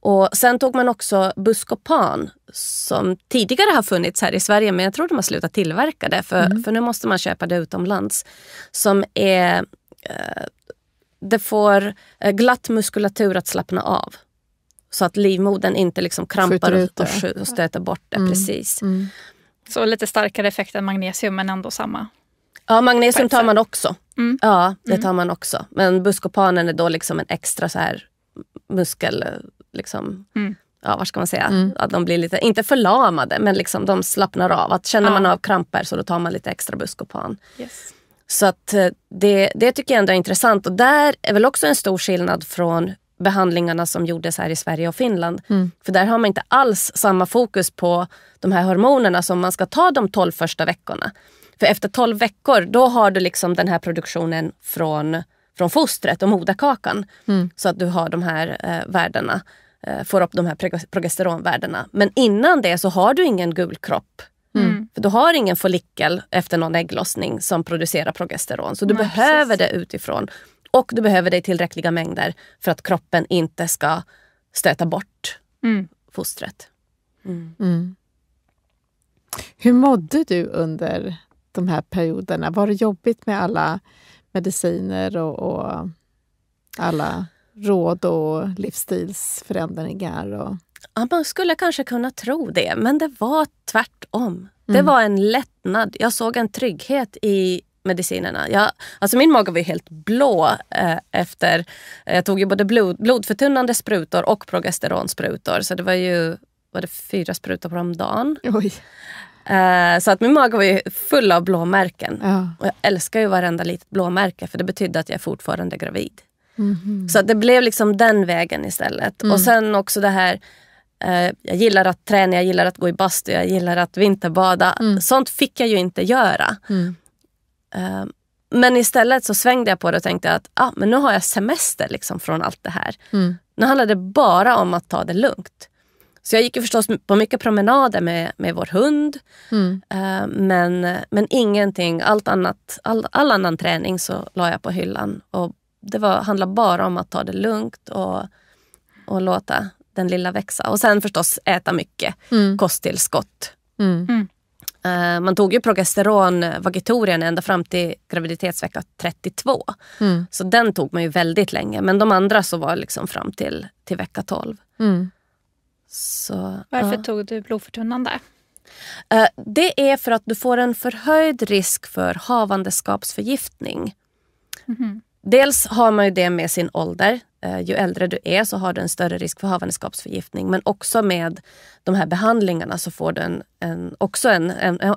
Och sen tog man också Buscopan som tidigare har funnits här i Sverige men jag tror de har slutat tillverka det för, mm. för nu måste man köpa det utomlands. Som är det får eh, glatt muskulatur att slappna av. Så att livmodern inte liksom krampar och, och, och stöter bort det. Mm. Precis. Mm. Så lite starkare effekt än magnesium men ändå samma? Ja, magnesium tar man också. Mm. Ja, det mm. tar man också. Men buskopanen är då liksom en extra så här muskel... Liksom, mm. ja, vad ska man säga, mm. att de blir lite, inte förlamade men liksom de slappnar av. Att känner ja. man av kramper så då tar man lite extra buskopan. Yes. Så att eh, det, det tycker jag ändå är intressant och där är väl också en stor skillnad från behandlingarna som gjordes här i Sverige och Finland. Mm. För där har man inte alls samma fokus på de här hormonerna som man ska ta de 12 första veckorna. För efter 12 veckor då har du liksom den här produktionen från, från fostret och moderkakan. Mm. Så att du har de här eh, värdena, eh, får upp de här progesteronvärdena. Men innan det så har du ingen gul kropp Mm. mm. För du har ingen follikel efter någon ägglossning som producerar progesteron. Så du Nej, behöver precis. det utifrån. Och du behöver det i tillräckliga mängder för att kroppen inte ska stöta bort mm. fostret. Mm. mm. Hur mådde du under de här perioderna? Var det jobbigt med alla mediciner och, och alla råd och livsstilsförändringar? Och... Ja, man skulle kanske kunna tro det, men det var tvärtom. Mm. Det var en lättnad. Jag såg en trygghet i medicinerna. Jag, alltså min mage var helt blå eh, efter... Jag tog ju både blod, blodförtunnande sprutor och progesteronsprutor. Så det var ju var det fyra sprutor på om dagen. Eh, så att min mage var ju full av blåmärken. Ja. Och jag älskar ju varenda litet blåmärke för det betydde att jag fortfarande är gravid. Mm -hmm. Så det blev liksom den vägen istället. Mm. Och sen också det här Eh, jag gillar att träna, jag gillar att gå i bastu, jag gillar att vinterbada. Mm. Sånt fick jag ju inte göra. Mm. Eh, men istället så svängde jag på det och tänkte att ah, men nu har jag semester liksom från allt det här. Mm. Nu handlar det bara om att ta det lugnt. Så jag gick ju förstås på mycket promenader med, med vår hund. Mm. Eh, men, men ingenting, allt annat, all, all annan träning så la jag på hyllan. Och det var, handlade bara om att ta det lugnt och, och låta den lilla växa. Och sen förstås äta mycket mm. kosttillskott. Mm. Uh, man tog ju progesteron, vagetorien, ända fram till graviditetsvecka 32. Mm. Så den tog man ju väldigt länge. Men de andra så var liksom fram till, till vecka 12. Mm. Så, Varför uh. tog du blodförtunnande? Uh, det är för att du får en förhöjd risk för havandeskapsförgiftning. Mm. Dels har man ju det med sin ålder. Eh, ju äldre du är så har du en större risk för havandeskapsförgiftning. Men också med de här behandlingarna så får du en, en också en, en, en,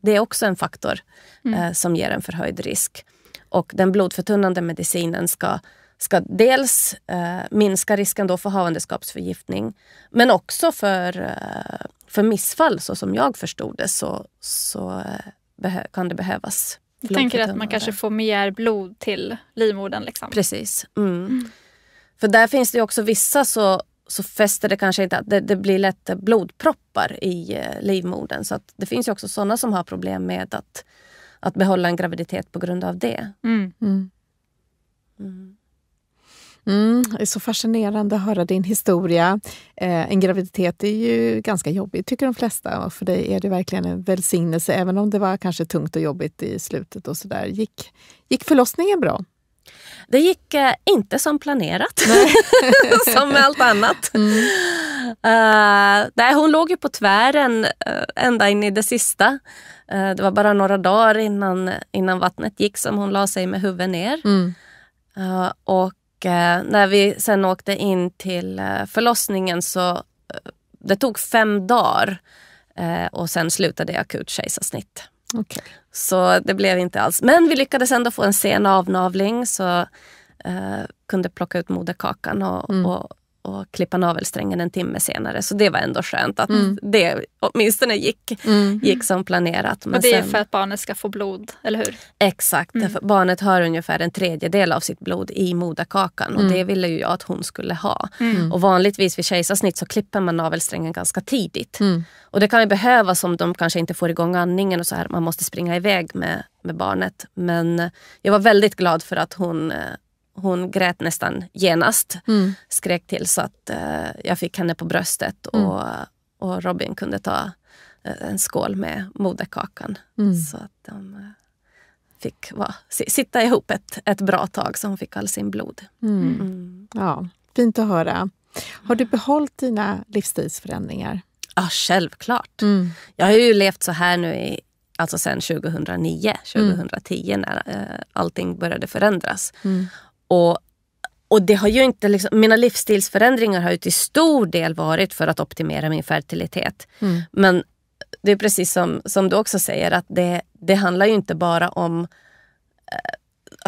det är också en faktor mm. eh, som ger en förhöjd risk. Och den blodförtunnande medicinen ska, ska dels eh, minska risken då för havandeskapsförgiftning men också för, eh, för missfall så som jag förstod det så, så eh, kan det behövas. Jag tänker att man kanske får mer blod till livmodern. Liksom. Precis. Mm. Mm. För där finns det också vissa så, så fäster det kanske inte, det, det blir lätt blodproppar i eh, livmodern. Så det finns också sådana som har problem med att, att behålla en graviditet på grund av det. Mm. mm. Mm. Mm, det är så fascinerande att höra din historia. Eh, en graviditet är ju ganska jobbig, tycker de flesta. Och för dig är det verkligen en välsignelse, även om det var kanske tungt och jobbigt i slutet. och så där. Gick, gick förlossningen bra? Det gick eh, inte som planerat, (laughs) som med allt annat. (laughs) Mm. Uh, nej, hon låg ju på tvären uh, ända in i det sista. Uh, det var bara några dagar innan, innan vattnet gick som hon la sig med huvudet ner. Mm. och när vi sen åkte in till förlossningen så det tog fem dagar och sen slutade jag akut kejsarsnitt. Okay. Så det blev inte alls. Men vi lyckades ändå få en sen avnavling så eh, kunde plocka ut moderkakan och, mm. och och klippa navelsträngen en timme senare. Så det var ändå skönt att mm. det åtminstone gick, mm. gick som planerat. Men och det är sen... för att barnet ska få blod, eller hur? Exakt, mm. barnet har ungefär en tredjedel av sitt blod i moderkakan och mm. det ville ju jag att hon skulle ha. Mm. Och vanligtvis vid kejsarsnitt så klipper man navelsträngen ganska tidigt. Mm. Och det kan ju behövas om de kanske inte får igång andningen och så här. Man måste springa iväg med, med barnet. Men jag var väldigt glad för att hon eh, hon grät nästan genast. Mm. Skrek till så att eh, jag fick henne på bröstet mm. och, och Robin kunde ta eh, en skål med moderkakan. Mm. Så att de eh, fick va, sitta ihop ett, ett bra tag så hon fick all sin blod. Mm. Mm. Ja, Fint att höra. Har du behållit dina livsstilsförändringar? Ja, självklart. Mm. Jag har ju levt så här nu i, alltså sen 2009, 2010 mm. när eh, allting började förändras. Mm. Och, och det har ju inte, liksom, mina livsstilsförändringar har ju till stor del varit för att optimera min fertilitet. Mm. Men det är precis som, som du också säger, att det, det handlar ju inte bara om eh,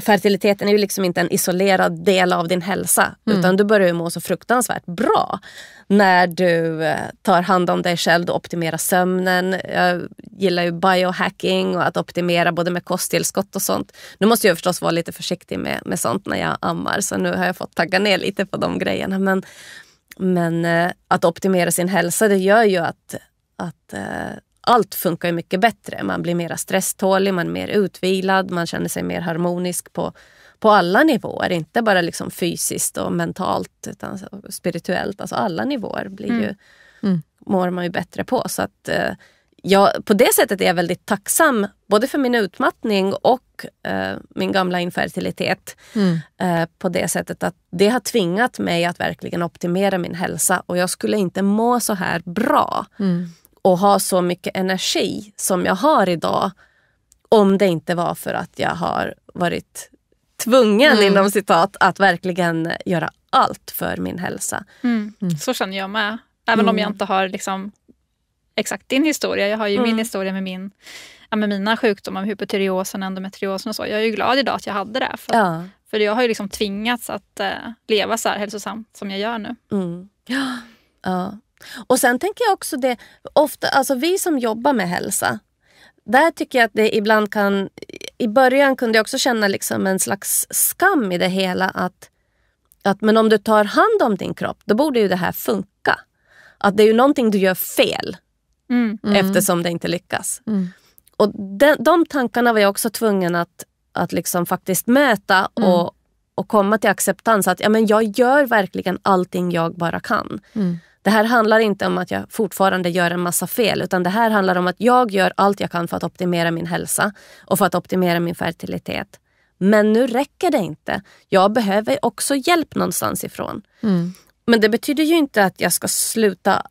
fertiliteten är ju liksom inte en isolerad del av din hälsa. Mm. Utan du börjar ju må så fruktansvärt bra när du eh, tar hand om dig själv. Du optimerar sömnen. Jag gillar ju biohacking och att optimera både med kosttillskott och sånt. Nu måste jag förstås vara lite försiktig med, med sånt när jag ammar. Så nu har jag fått tagga ner lite på de grejerna. Men, men eh, att optimera sin hälsa det gör ju att, att eh, allt funkar mycket bättre. Man blir mer stresstålig, man är mer utvilad, man känner sig mer harmonisk på, på alla nivåer. Inte bara liksom fysiskt och mentalt utan spirituellt. Alltså alla nivåer blir mm. ju, mm. mår man ju bättre på. Så att, eh, jag, på det sättet är jag väldigt tacksam både för min utmattning och eh, min gamla infertilitet. Mm. Eh, på det sättet att det har tvingat mig att verkligen optimera min hälsa och jag skulle inte må så här bra mm och ha så mycket energi som jag har idag om det inte var för att jag har varit tvungen mm. inom citat att verkligen göra allt för min hälsa. Mm. Mm. Så känner jag med. Även om jag mm. inte har liksom exakt din historia. Jag har ju min mm. historia med, min, med mina sjukdomar, med hypotyreosen, endometriosen och så. Jag är ju glad idag att jag hade det. För, ja. för jag har ju liksom tvingats att eh, leva så här hälsosamt som jag gör nu. Mm. Ja. ja. Och sen tänker jag också det, ofta, alltså vi som jobbar med hälsa, där tycker jag att det ibland kan, i början kunde jag också känna liksom en slags skam i det hela att, att men om du tar hand om din kropp, då borde ju det här funka. Att det är ju någonting du gör fel mm. mm. eftersom det inte lyckas. Mm. Och de, de tankarna var jag också tvungen att, att liksom faktiskt möta mm. och, och komma till acceptans att ja, men jag gör verkligen allting jag bara kan. Mm. Det här handlar inte om att jag fortfarande gör en massa fel utan det här handlar om att jag gör allt jag kan för att optimera min hälsa och för att optimera min fertilitet. Men nu räcker det inte. Jag behöver också hjälp någonstans ifrån. Mm. Men det betyder ju inte att jag ska sluta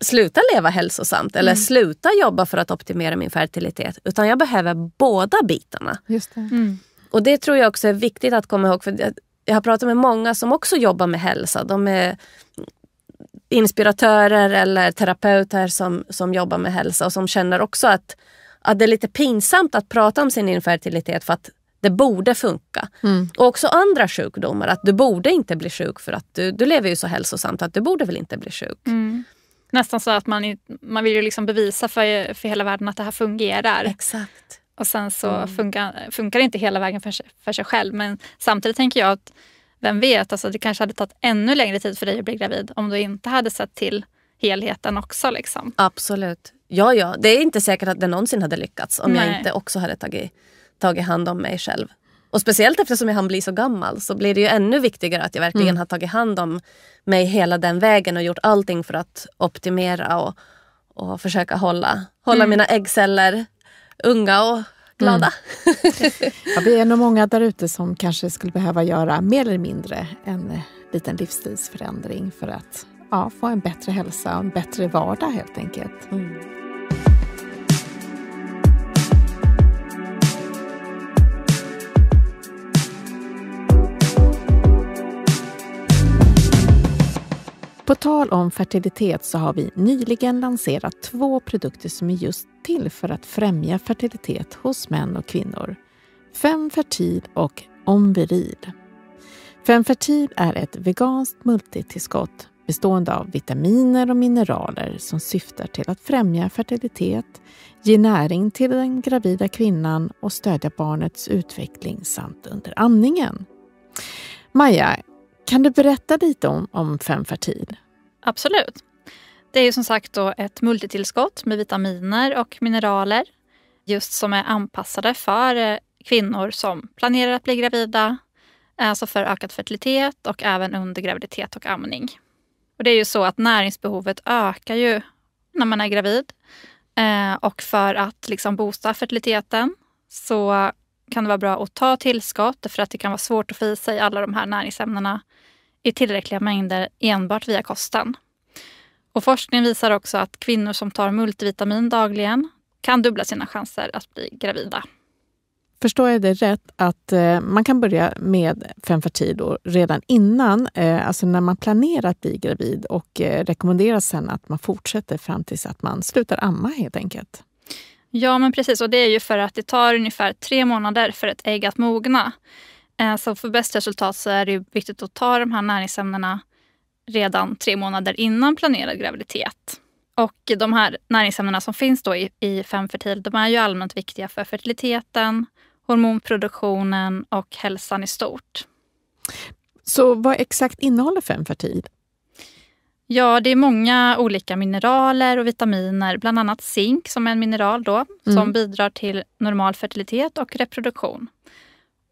sluta leva hälsosamt eller mm. sluta jobba för att optimera min fertilitet. Utan jag behöver båda bitarna. Just det. Mm. Och det tror jag också är viktigt att komma ihåg. För jag har pratat med många som också jobbar med hälsa. De är inspiratörer eller terapeuter som, som jobbar med hälsa och som känner också att, att det är lite pinsamt att prata om sin infertilitet för att det borde funka. Mm. Och också andra sjukdomar, att du borde inte bli sjuk för att du, du lever ju så hälsosamt att du borde väl inte bli sjuk. Mm. Nästan så att man, man vill ju liksom bevisa för, för hela världen att det här fungerar. Exakt. Och sen så mm. funkar, funkar det inte hela vägen för, för sig själv men samtidigt tänker jag att vem vet, alltså det kanske hade tagit ännu längre tid för dig att bli gravid om du inte hade sett till helheten också. Liksom. Absolut. Ja, ja. Det är inte säkert att det någonsin hade lyckats om Nej. jag inte också hade tagit, tagit hand om mig själv. Och speciellt eftersom jag hann bli så gammal så blir det ju ännu viktigare att jag verkligen mm. har tagit hand om mig hela den vägen och gjort allting för att optimera och, och försöka hålla, hålla mm. mina äggceller unga och glada. Mm. Ja, vi är nog många där ute som kanske skulle behöva göra mer eller mindre en eh, liten livsstilsförändring för att ja, få en bättre hälsa och en bättre vardag helt enkelt. Mm. På tal om fertilitet så har vi nyligen lanserat två produkter som är just till för att främja fertilitet hos män och kvinnor. Femfertil och Omviril. Femfertil är ett veganskt multitillskott bestående av vitaminer och mineraler som syftar till att främja fertilitet, ge näring till den gravida kvinnan och stödja barnets utveckling samt under andningen. Maja, kan du berätta lite om, om Femfertil? Absolut. Det är ju som sagt då ett multitillskott med vitaminer och mineraler just som är anpassade för eh, kvinnor som planerar att bli gravida, alltså för ökad fertilitet och även under graviditet och amning. Och det är ju så att näringsbehovet ökar ju när man är gravid. Eh, och för att liksom boosta fertiliteten så kan det vara bra att ta tillskott för att det kan vara svårt att få i sig alla de här näringsämnena i tillräckliga mängder enbart via kosten. Och forskning visar också att kvinnor som tar multivitamin dagligen kan dubbla sina chanser att bli gravida. Förstår jag det rätt att eh, man kan börja med fem Femfertil redan innan, eh, alltså när man planerar att bli gravid och eh, rekommenderas sen att man fortsätter fram tills att man slutar amma helt enkelt? Ja, men precis. Och det är ju för att det tar ungefär tre månader för ett ägg att mogna. Eh, så för bäst resultat så är det viktigt att ta de här näringsämnena redan tre månader innan planerad graviditet. Och de här näringsämnena som finns då i, i Femfertil, de är ju allmänt viktiga för fertiliteten, hormonproduktionen och hälsan i stort. Så vad exakt innehåller Femfertil? Ja, det är många olika mineraler och vitaminer, bland annat zink som är en mineral då, mm. som bidrar till normal fertilitet och reproduktion.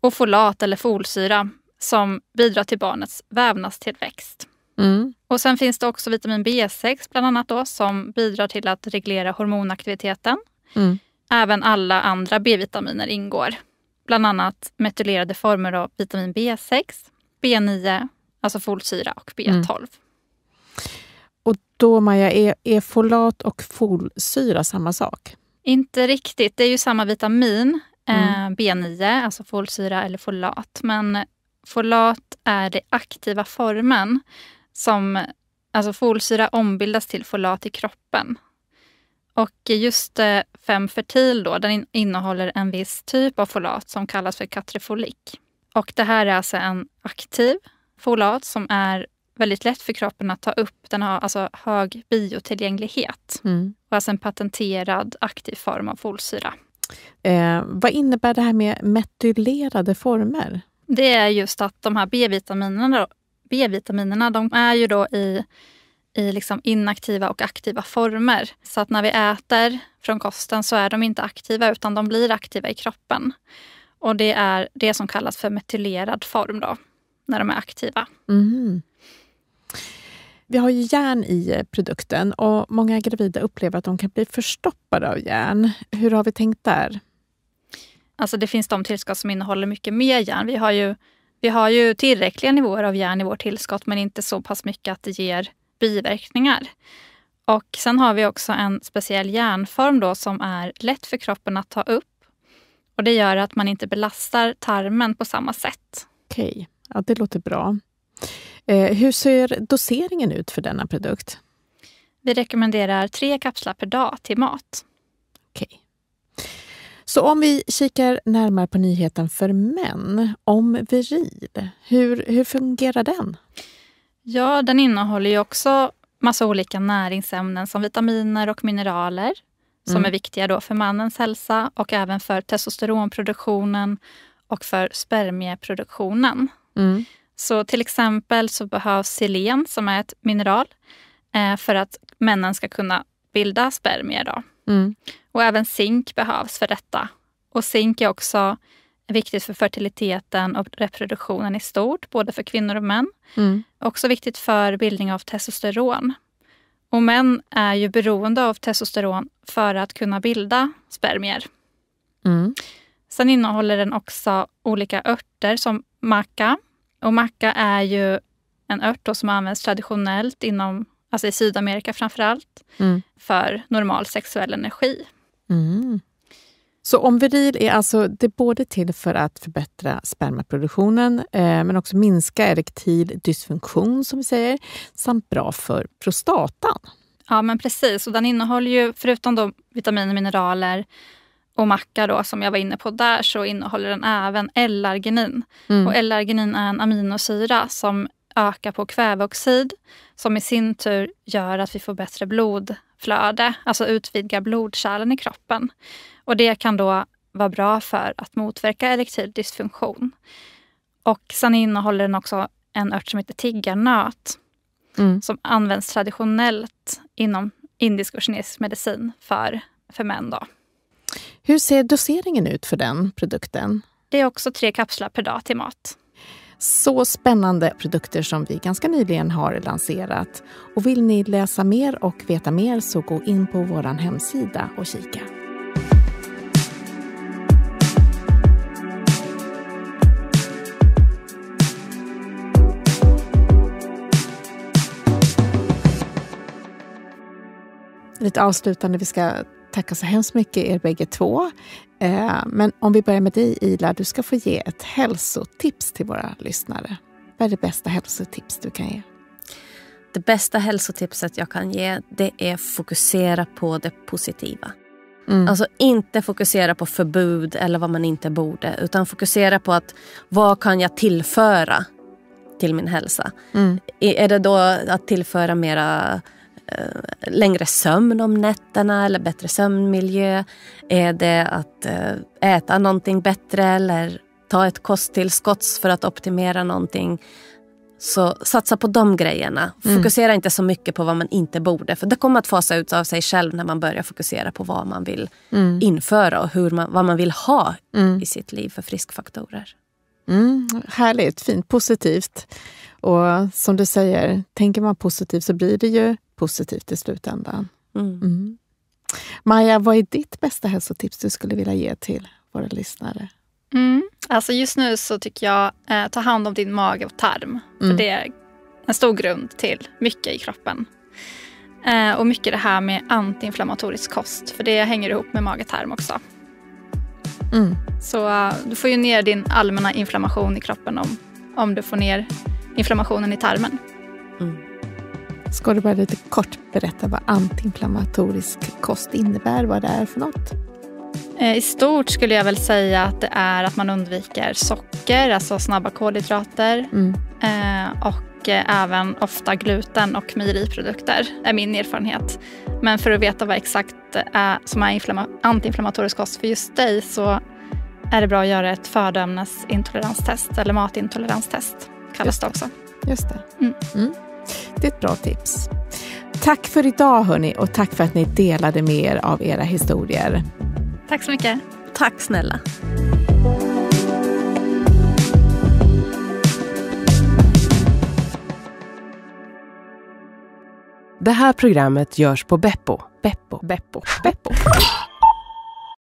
Och folat eller folsyra som bidrar till barnets vävnadstillväxt. Mm. Och sen finns det också vitamin B6 bland annat då som bidrar till att reglera hormonaktiviteten. Mm. Även alla andra B-vitaminer ingår. Bland annat metylerade former av vitamin B6, B9, alltså folsyra och B12. Och då Maja, är, är folat och folsyra samma sak? Inte riktigt. Det är ju samma vitamin, eh, mm. eh, B9, alltså folsyra eller folat. Men folat är den aktiva formen som Alltså folsyra ombildas till folat i kroppen. Och just 5-fertil eh, då, den innehåller en viss typ av folat som kallas för katrifolik. Och det här är alltså en aktiv folat som är väldigt lätt för kroppen att ta upp. Den har alltså hög biotillgänglighet mm. och alltså en patenterad aktiv form av folsyra. Eh, vad innebär det här med metylerade former? Det är just att de här B-vitaminerna, B-vitaminerna de är ju då i, i liksom inaktiva och aktiva former. Så att när vi äter från kosten så är de inte aktiva utan de blir aktiva i kroppen. Och det är det som kallas för metylerad form då, när de är aktiva. Mm. Vi har ju järn i eh, produkten och många gravida upplever att de kan bli förstoppade av järn. Hur har vi tänkt där? Alltså det finns de tillskott som innehåller mycket mer järn. Vi har ju, vi har ju tillräckliga nivåer av järn i vårt tillskott men inte så pass mycket att det ger biverkningar. Och sen har vi också en speciell järnform då som är lätt för kroppen att ta upp. Och det gör att man inte belastar tarmen på samma sätt. Okej, okay. ja, det låter bra. Eh, hur ser doseringen ut för denna produkt? Vi rekommenderar tre kapslar per dag till mat. Okej. Så om vi kikar närmare på nyheten för män om Viril, hur, hur fungerar den? Ja, den innehåller ju också massa olika näringsämnen som vitaminer och mineraler som mm. är viktiga då för mannens hälsa och även för testosteronproduktionen och för spermieproduktionen. Mm. Så till exempel så behövs selen som är ett mineral eh, för att männen ska kunna bilda spermier. Då. Mm. Och även zink behövs för detta. Och zink är också viktigt för fertiliteten och reproduktionen i stort, både för kvinnor och män. Mm. Också viktigt för bildning av testosteron. Och män är ju beroende av testosteron för att kunna bilda spermier. Mm. Sen innehåller den också olika örter som maca, och maca är ju en ört som används traditionellt inom, alltså i Sydamerika framför allt, mm. för normal sexuell energi. Mm. Så Omviril är alltså det är både till för att förbättra spermaproduktionen eh, men också minska erektil dysfunktion, som vi säger, samt bra för prostatan. Ja, men precis. Och den innehåller ju, förutom då vitaminer och mineraler, och macka då, som jag var inne på där, så innehåller den även L-arginin. Mm. Och L-arginin är en aminosyra som ökar på kväveoxid som i sin tur gör att vi får bättre blodflöde, alltså utvidgar blodkärlen i kroppen. Och det kan då vara bra för att motverka erektil dysfunktion. Och sen innehåller den också en ört som heter tiggarnöt mm. som används traditionellt inom indisk och kinesisk medicin för, för män. Då. Hur ser doseringen ut för den produkten? Det är också tre kapslar per dag till mat. Så spännande produkter som vi ganska nyligen har lanserat. Och vill ni läsa mer och veta mer så gå in på vår hemsida och kika. Lite avslutande, vi ska tacka så hemskt mycket er bägge två. Eh, men om vi börjar med dig Ila, du ska få ge ett hälsotips till våra lyssnare. Vad är det bästa hälsotips du kan ge? Det bästa hälsotipset jag kan ge det är fokusera på det positiva. Mm. Alltså inte fokusera på förbud eller vad man inte borde utan fokusera på att vad kan jag tillföra till min hälsa? Mm. Är det då att tillföra mera Eh, längre sömn om nätterna eller bättre sömnmiljö? Är det att eh, äta någonting bättre eller ta ett kosttillskott för att optimera någonting? Så satsa på de grejerna. Mm. Fokusera mm. inte så mycket på vad man inte borde. För det kommer att fasa ut av sig själv när man börjar fokusera på vad man vill mm. införa och hur man, vad man vill ha mm. i sitt liv för friskfaktorer. Mm, härligt, fint, positivt. Och som du säger, tänker man positivt så blir det ju positivt i slutändan. Mm. Mm. Maja, vad är ditt bästa hälsotips du skulle vilja ge till våra lyssnare? Mm. Alltså just nu så tycker jag, eh, ta hand om din mage och tarm. För mm. Det är en stor grund till mycket i kroppen. Eh, och mycket det här med antiinflammatorisk kost, för det hänger ihop med mage och tarm också. Mm. Så eh, du får ju ner din allmänna inflammation i kroppen om, om du får ner inflammationen i tarmen. Mm. Ska du bara lite kort berätta vad antiinflammatorisk kost innebär, vad det är för något? Eh, I stort skulle jag väl säga att det är att man undviker socker, alltså snabba kolhydrater. Mm. Eh, och eh, även ofta gluten och mejeriprodukter, är min erfarenhet. Men för att veta vad exakt är som är antiinflammatorisk kost för just dig så är det bra att göra ett födoämnesintoleranstest eller matintoleranstest. kallas det också. Just det. Mm. Mm. Det är ett bra tips. Tack för idag hörni och tack för att ni delade med er av era historier. Tack så mycket. Tack snälla. Det här programmet görs på Beppo. Beppo. Beppo. Beppo.